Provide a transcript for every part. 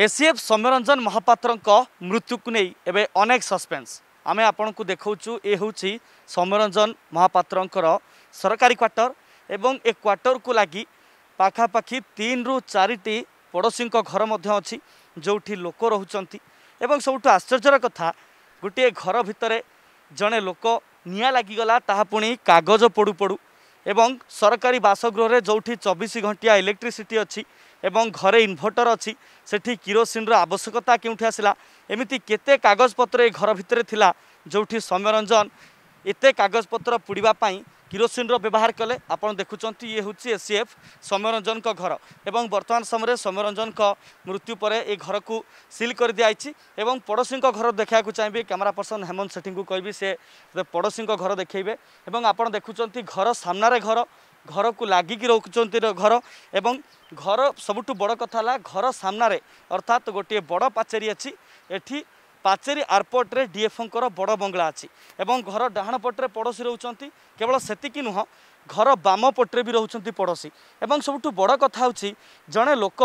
ACF Soumyaranjan ମହାପାତ୍ରଙ୍କ ମୃତ୍ୟୁକୁ ନେଇ ଏବେ ଅନେକ ସସ୍ପେନ୍ସ ଆମେ ଆପଣଙ୍କୁ ଦେଖାଉଛୁ ଏ ହେଉଛି ସୌମ୍ୟରଞ୍ଜନ ମହାପାତ୍ରଙ୍କର ସରକାରୀ କ୍ୱାର୍ଟର ଏବଂ ଏ କ୍ୱାର୍ଟରକୁ ଲାଗି ପାଖାପାଖି ତିନିରୁ ଚାରିଟି ପଡ଼ୋଶୀଙ୍କ ଘର ମଧ୍ୟ ଅଛି ଯେଉଁଠି ଲୋକ ରହୁଛନ୍ତି ଏବଂ ସବୁଠୁ ଆଶ୍ଚର୍ଯ୍ୟର କଥା ଗୋଟିଏ ଘର ଭିତରେ ଜଣେ ଲୋକ ନିଆଁ ଲାଗିଗଲା ତାହା ପୁଣି କାଗଜ ପଡ଼ୁ ପଡ଼ୁ ଏବଂ ସରକାରୀ ବାସଗୃହରେ ଯେଉଁଠି ଚବିଶ ଘଣ୍ଟିଆ ଇଲେକ୍ଟ୍ରିସିଟି ଅଛି ଏବଂ ଘରେ ଇନଭର୍ଟର ଅଛି ସେଠି କିରୋସିନର ଆବଶ୍ୟକତା କେଉଁଠି ଆସିଲା ଏମିତି କେତେ କାଗଜପତ୍ର ଏ ଘର ଭିତରେ ଥିଲା ଯେଉଁଠି ସୌମ୍ୟରଞ୍ଜନ ଏତେ କାଗଜପତ୍ର ପୋଡ଼ିବା ପାଇଁ କିରୋସିନର ବ୍ୟବହାର କଲେ ଆପଣ ଦେଖୁଛନ୍ତି ଇଏ ହେଉଛି ଏ ସି ଏଫ୍ ସୌମ୍ୟରଞ୍ଜନଙ୍କ ଘର ଏବଂ ବର୍ତ୍ତମାନ ସମୟରେ ସୌମ୍ୟରଞ୍ଜନଙ୍କ ମୃତ୍ୟୁ ପରେ ଏ ଘରକୁ ସିଲ୍ କରିଦିଆଯାଇଛି ଏବଂ ପଡ଼ୋଶୀଙ୍କ ଘର ଦେଖିବାକୁ ଚାହିଁବି କ୍ୟାମେରା ପର୍ସନ୍ ହେମନ୍ତ ସେଠିଙ୍କୁ କହିବି ସେ ପଡ଼ୋଶୀଙ୍କ ଘର ଦେଖାଇବେ ଏବଂ ଆପଣ ଦେଖୁଛନ୍ତି ଘର ସାମ୍ନାରେ ଘର ଘରକୁ ଲାଗିକି ରଖୁଛନ୍ତି ଘର ଏବଂ ଘର ସବୁଠୁ ବଡ଼ କଥା ହେଲା ଘର ସାମ୍ନାରେ ଅର୍ଥାତ୍ ଗୋଟିଏ ବଡ଼ ପାଚେରୀ ଅଛି ଏଠି ପାଚେରୀ ଆରପଟରେ ଡିଏଫ୍ଓଙ୍କର ବଡ଼ ବଙ୍ଗଳା ଅଛି ଏବଂ ଘର ଡାହାଣ ପଟରେ ପଡ଼ୋଶୀ ରହୁଛନ୍ତି କେବଳ ସେତିକି ନୁହଁ ଘର ବାମ ପଟରେ ବି ରହୁଛନ୍ତି ପଡ଼ୋଶୀ ଏବଂ ସବୁଠୁ ବଡ଼ କଥା ହେଉଛି ଜଣେ ଲୋକ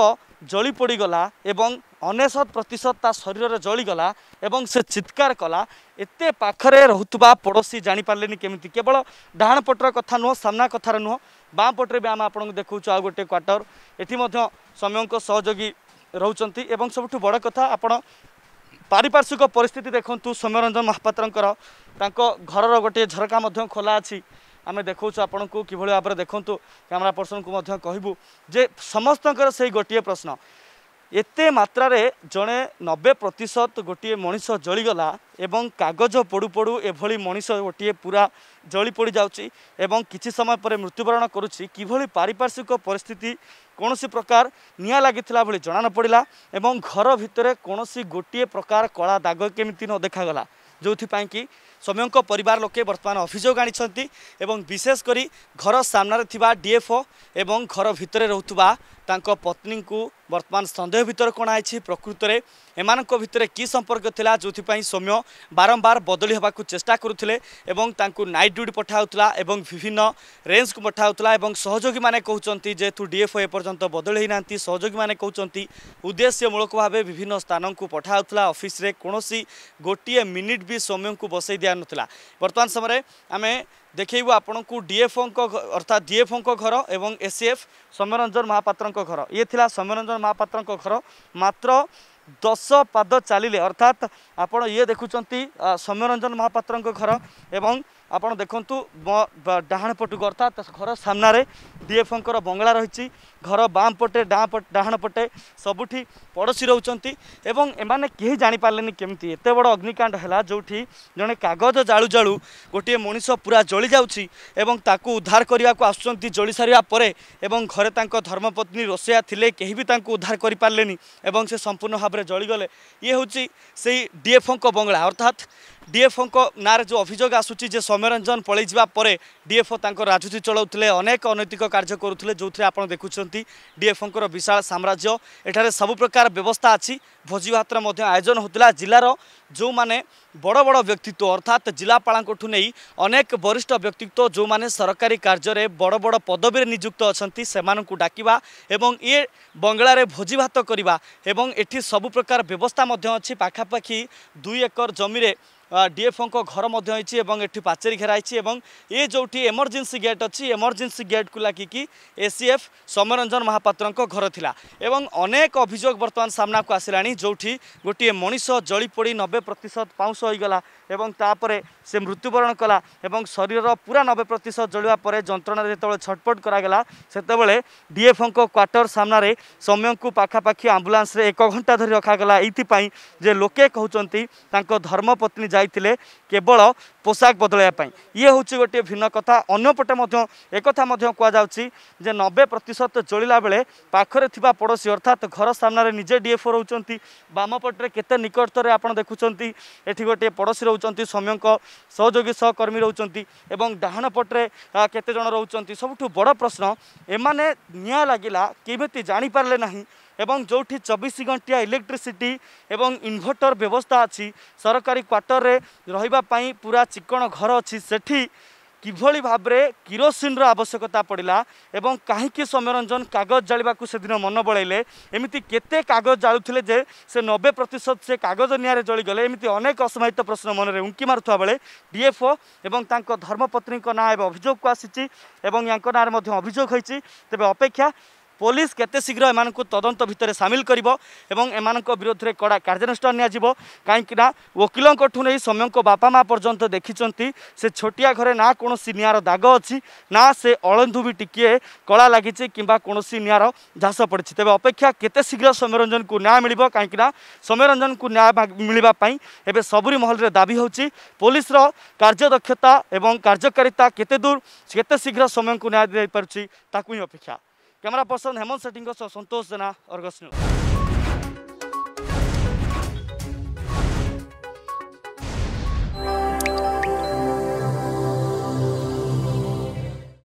ଜଳି ପଡ଼ିଗଲା ଏବଂ ଅନେଶତ ପ୍ରତିଶତ ତା ଶରୀରରେ ଜଳିଗଲା ଏବଂ ସେ ଚିତ୍କାର କଲା ଏତେ ପାଖରେ ରହୁଥିବା ପଡ଼ୋଶୀ ଜାଣିପାରିଲେନି କେମିତି କେବଳ ଡାହାଣ ପଟର କଥା ନୁହଁ ସାମ୍ନା କଥାରେ ନୁହଁ ବାଁ ପଟରେ ବି ଆମେ ଆପଣଙ୍କୁ ଦେଖାଉଛୁ ଆଉ ଗୋଟେ କ୍ୱାର୍ଟର ଏଠି ମଧ୍ୟ ସମୟଙ୍କ ସହଯୋଗୀ ରହୁଛନ୍ତି ଏବଂ ସବୁଠୁ ବଡ଼ କଥା ଆପଣ ପାରିପାର୍ଶ୍ୱିକ ପରିସ୍ଥିତି ଦେଖନ୍ତୁ ସୌମ୍ୟରଞ୍ଜନ ମହାପାତ୍ରଙ୍କର ତାଙ୍କ ଘରର ଗୋଟିଏ ଝରକା ମଧ୍ୟ ଖୋଲା ଅଛି ଆମେ ଦେଖାଉଛୁ ଆପଣଙ୍କୁ କିଭଳି ଭାବରେ ଦେଖନ୍ତୁ କ୍ୟାମେରା ପର୍ସନ୍କୁ ମଧ୍ୟ କହିବୁ ଯେ ସମସ୍ତଙ୍କର ସେଇ ଗୋଟିଏ ପ୍ରଶ୍ନ এতে মাত্রার জনে নবে প্রতিশত গোটিয়ে মানুষ জলিগলা এবং কাগজ পড়ু পড়ু এভাবে মানুষ গোটিয়ে পুরা জলি পড়ি যাচ্ছি এবং কিছু সময় পরে মৃত্যুবরণ করুছি কিভাবে পারিপার্শ্বিক পরিস্থিতি কোণী প্রকার নিয়া লাগি ভাবে জনা নপড়া এবং ঘর ভিতরে কোণী গোটিয়ে প্রকার কলা দাগ কেমিতি ন দেখাগলা ପରିବାର ଲୋକେ ବର୍ତ୍ତମାନ ଅଭିଯୋଗ ଆଣିଛନ୍ତି ଏବଂ ବିଶେଷ କରି ଘର ସାମ୍ନାରେ ଥିବା ଡିଏଫ୍ଓ ଏବଂ ଘର ଭିତରେ ରହୁଥିବା ତାଙ୍କ ପତ୍ନୀଙ୍କୁ ବର୍ତ୍ତମାନ ସନ୍ଦେହ ଭିତରକୁ ଅଣାଯାଇଛି ପ୍ରକୃତରେ ଏମାନଙ୍କ ଭିତରେ କି ସମ୍ପର୍କ ଥିଲା ଯେଉଁଥିପାଇଁ ସୌମ୍ୟ ବାରମ୍ବାର ବଦଳି ହେବାକୁ ଚେଷ୍ଟା କରୁଥିଲେ ଏବଂ ତାଙ୍କୁ ନାଇଟ୍ ଡ୍ୟୁଟି ପଠାହେଉଥିଲା ଏବଂ ବିଭିନ୍ନ ରେଞ୍ଜକୁ ପଠାହେଉଥିଲା ଏବଂ ସହଯୋଗୀମାନେ କହୁଛନ୍ତି ଯେହେତୁ ଡିଏଫ୍ଓ ଏପର୍ଯ୍ୟନ୍ତ ବଦଳି ହୋଇନାହାନ୍ତି ସହଯୋଗୀମାନେ କହୁଛନ୍ତି ଉଦ୍ଦେଶ୍ୟମୂଳକ ଭାବେ ବିଭିନ୍ନ ସ୍ଥାନକୁ ପଠାହେଉଥିଲା ଅଫିସରେ କୌଣସି ଗୋଟିଏ ମିନିଟ୍ ବି ସୌମ୍ୟଙ୍କୁ ବସାଇ ଦିଆନଥିଲା ବର୍ତ୍ତମାନ ସମୟରେ ଆମେ देखैबु आपण्ड डिएफओको अर्थात् डिएफओ घर एवं एसिएफ सौम्यरञ्जन महापत्रको घर ये इलाौम्यरञ्जन महापत्रको घर मत दस ये देखुन्छ सौम्यरञ्जन महापत्रको घर एवं ଆପଣ ଦେଖନ୍ତୁ ଡାହାଣ ପଟକୁ ଅର୍ଥାତ୍ ଘର ସାମ୍ନାରେ ଡିଏଫ୍ଓଙ୍କର ବଙ୍ଗଳା ରହିଛି ଘର ବାମ ପଟେ ଡାଁ ଡାହାଣ ପଟେ ସବୁଠି ପଡ଼ୋଶୀ ରହୁଛନ୍ତି ଏବଂ ଏମାନେ କେହି ଜାଣିପାରିଲେନି କେମିତି ଏତେ ବଡ଼ ଅଗ୍ନିକାଣ୍ଡ ହେଲା ଯେଉଁଠି ଜଣେ କାଗଜ ଜାଳୁ ଜାଳୁ ଗୋଟିଏ ମଣିଷ ପୁରା ଜଳିଯାଉଛି ଏବଂ ତାକୁ ଉଦ୍ଧାର କରିବାକୁ ଆସୁଛନ୍ତି ଜଳି ସାରିବା ପରେ ଏବଂ ଘରେ ତାଙ୍କ ଧର୍ମପତ୍ନୀ ରୋଷେୟା ଥିଲେ କେହି ବି ତାଙ୍କୁ ଉଦ୍ଧାର କରିପାରିଲେନି ଏବଂ ସେ ସମ୍ପୂର୍ଣ୍ଣ ଭାବରେ ଜଳିଗଲେ ଇଏ ହେଉଛି ସେଇ ଡିଏଫ୍ଓଙ୍କ ବଙ୍ଗଳା ଅର୍ଥାତ୍ ডিএফওঙ্ নাঁরে যে অভিযোগ আসুচি যে সৌম্যরঞ্জন পলাই যা পরে ডিএফও তাঁর রাজনীতি চলাউলে অনেক অনৈতিক কার্য করুলে যে আপনার দেখুছেন ডিএফওঙ্কর বিশাল সাম্রাজ্য এখানে সবু প্রকার ব্যবস্থা আছে ভোজি ভাতের মধ্যে আয়োজন হোলা জেলার যে বড় বড় ব্যক্তিত্ব অর্থাৎ জেলাপাড়ু নেই অনেক বরিষ্ঠ ব্যক্তিত্ব যে সরকারি কার্যের বড় বড় পদবীরে নিযুক্ত অনেক ডাকা এবং ই বঙ্গলার ভোজি ভাত করা এবং এটি সবু প্রকার ব্যবস্থা অনেক পাখাপাখি দুই একর জমিরে ডিএফওঙ্ ঘর মধ্যে হয়েছে এবং এটি পাচেরি ঘেরা হয়েছে এবং এ যেটি এমর্জেন্সি গেট অছি এমর্জেন্সি গেটকু লাগিকি এসিএফ সৌম্যরঞ্জন মহাপাত্রক ঘর লা এবং অনেক অভিযোগ বর্তমান সামনাকু আসলা যেটি গোটিয়ে মনিষ জলি পড়ি নবে প্রতিশত পাউশ হয়েগলা এবং তাপরে সে মৃত্যুবরণ কলা এবং শরীরর পুরা নবে প্রতিশত জলিবা পরে যন্ত্রণার যেত ছটপট করা সেতবে ডিএফওঙ্ কোয়ার্টর সামনারে সৌম্যঙ্কু পাখাপাখি আম্বুলান্সে এক ঘণ্টা ধরে রখাগলা এইপাই যে লোকে কুমার ধর্মপত্নী ଯାଇଥିଲେ କେବଳ ପୋଷାକ ବଦଳାଇବା ପାଇଁ ଇଏ ହେଉଛି ଗୋଟିଏ ଭିନ୍ନ କଥା ଅନ୍ୟପଟେ ମଧ୍ୟ ଏକଥା ମଧ୍ୟ କୁହାଯାଉଛି ଯେ ନବେ ପ୍ରତିଶତ ଚଳିଲା ବେଳେ ପାଖରେ ଥିବା ପଡ଼ୋଶୀ ଅର୍ଥାତ୍ ଘର ସାମ୍ନାରେ ନିଜେ ଡିଏଫ୍ଓ ରହୁଛନ୍ତି ବାମପଟରେ କେତେ ନିକଟରେ ଆପଣ ଦେଖୁଛନ୍ତି ଏଠି ଗୋଟିଏ ପଡ଼ୋଶୀ ରହୁଛନ୍ତି ସୌମ୍ୟଙ୍କ ସହଯୋଗୀ ସହକର୍ମୀ ରହୁଛନ୍ତି ଏବଂ ଡାହାଣ ପଟରେ କେତେ ଜଣ ରହୁଛନ୍ତି ସବୁଠୁ ବଡ଼ ପ୍ରଶ୍ନ ଏମାନେ ନିଆଁ ଲାଗିଲା କେମିତି ଜାଣିପାରିଲେ ନାହିଁ এবং যেটি চব্বিশ ଘଣ୍ଟିଆ ইলেকট্রিসিটি এবং ଇନଭର୍ଟର ব্যবস্থা আছে সরকারি କ୍ୱାର୍ଟରରେ রহবা পুরা চিকণ ঘর অটি কিভাবে ভাবে কিরোসিন্র আবশ্যকতা পড়া এবং কাহিকি সৌম্যরঞ্জন কাগজ জাঁয়া সেদিন মন বলাইলে এমিতি কেতে কাগজ জাড়ুলে যে সে নবে প্রতিশত সে কাগজ নিয়ারে জলিগলে এমিতি অনেক অসমাহিত প্রশ্ন মনে উঙ্কি মারুয়া বেড়ে ডিএফও এবং তাঁর ধর্মপত্নী না এবার অভিযোগ আসিছি এবং ইয়াঙ্ক নাঁরে অভিযোগ হয়েছি তবে অপেক্ষা ପୋଲିସ କେତେ ଶୀଘ୍ର ଏମାନଙ୍କୁ ତଦନ୍ତ ଭିତରେ ସାମିଲ କରିବ ଏବଂ ଏମାନଙ୍କ ବିରୋଧରେ କଡ଼ା କାର୍ଯ୍ୟାନୁଷ୍ଠାନ ନିଆଯିବ କାହିଁକିନା ଓକିଲଙ୍କଠୁ ନେଇ ସୌମ୍ୟଙ୍କ ବାପା ମା ପର୍ଯ୍ୟନ୍ତ ଦେଖିଛନ୍ତି ସେ ଛୋଟିଆ ଘରେ ନା କୌଣସି ନିଆଁର ଦାଗ ଅଛି ନା ସେ ଅଳନ୍ଧୁ ବି ଟିକିଏ କଳା ଲାଗିଛି କିମ୍ବା କୌଣସି ନିଆଁର ଝାସ ପଡ଼ିଛି ତେବେ ଅପେକ୍ଷା କେତେ ଶୀଘ୍ର ସୌମ୍ୟରଞ୍ଜନକୁ ନ୍ୟାୟ ମିଳିବ କାହିଁକିନା ସୌମ୍ୟରଞ୍ଜନକୁ ନ୍ୟାୟ ମିଳିବା ପାଇଁ ଏବେ ସବୁରି ମହଲରେ ଦାବି ହେଉଛି ପୋଲିସର କାର୍ଯ୍ୟଦକ୍ଷତା ଏବଂ କାର୍ଯ୍ୟକାରିତା କେତେ ଦୂର କେତେ ଶୀଘ୍ର ସୌମ୍ୟଙ୍କୁ ନ୍ୟାୟ ଦେଇପାରୁଛି ତାକୁ ହିଁ ଅପେକ୍ଷା क्यामेरा पर्सन हेमन्त सेटिङको सह सन्तोष जेना अर्गस्